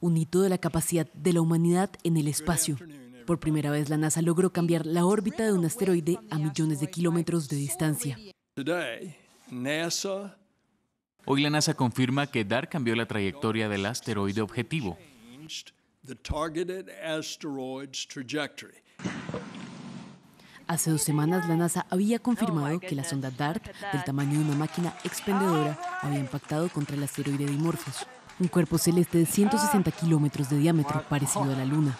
un hito de la capacidad de la humanidad en el espacio. Por primera vez la NASA logró cambiar la órbita de un asteroide a millones de kilómetros de distancia. Hoy la NASA confirma que DART cambió la trayectoria del asteroide objetivo. Hace dos semanas la NASA había confirmado que la sonda DART, del tamaño de una máquina expendedora, había impactado contra el asteroide Dimorphos un cuerpo celeste de 160 kilómetros de diámetro parecido a la Luna.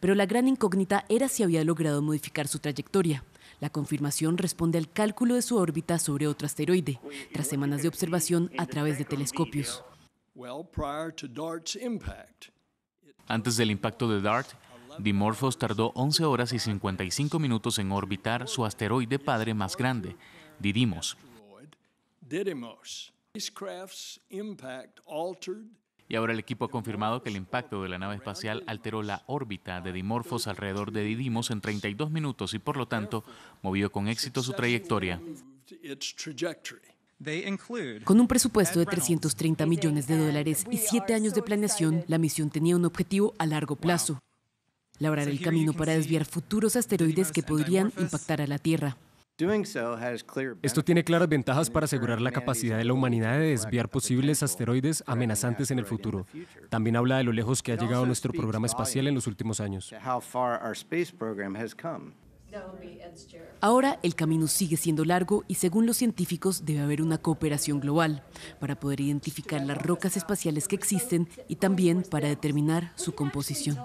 Pero la gran incógnita era si había logrado modificar su trayectoria. La confirmación responde al cálculo de su órbita sobre otro asteroide, tras semanas de observación a través de telescopios. Antes del impacto de DART, Dimorphos tardó 11 horas y 55 minutos en orbitar su asteroide padre más grande, Didymos. Y ahora el equipo ha confirmado que el impacto de la nave espacial alteró la órbita de Dimorphos alrededor de Didymos en 32 minutos y por lo tanto movió con éxito su trayectoria. Con un presupuesto de 330 millones de dólares y siete años de planeación, la misión tenía un objetivo a largo plazo, labrar el camino para desviar futuros asteroides que podrían impactar a la Tierra. Esto tiene claras ventajas para asegurar la capacidad de la humanidad de desviar posibles asteroides amenazantes en el futuro. También habla de lo lejos que ha llegado nuestro programa espacial en los últimos años. Ahora el camino sigue siendo largo y según los científicos debe haber una cooperación global para poder identificar las rocas espaciales que existen y también para determinar su composición.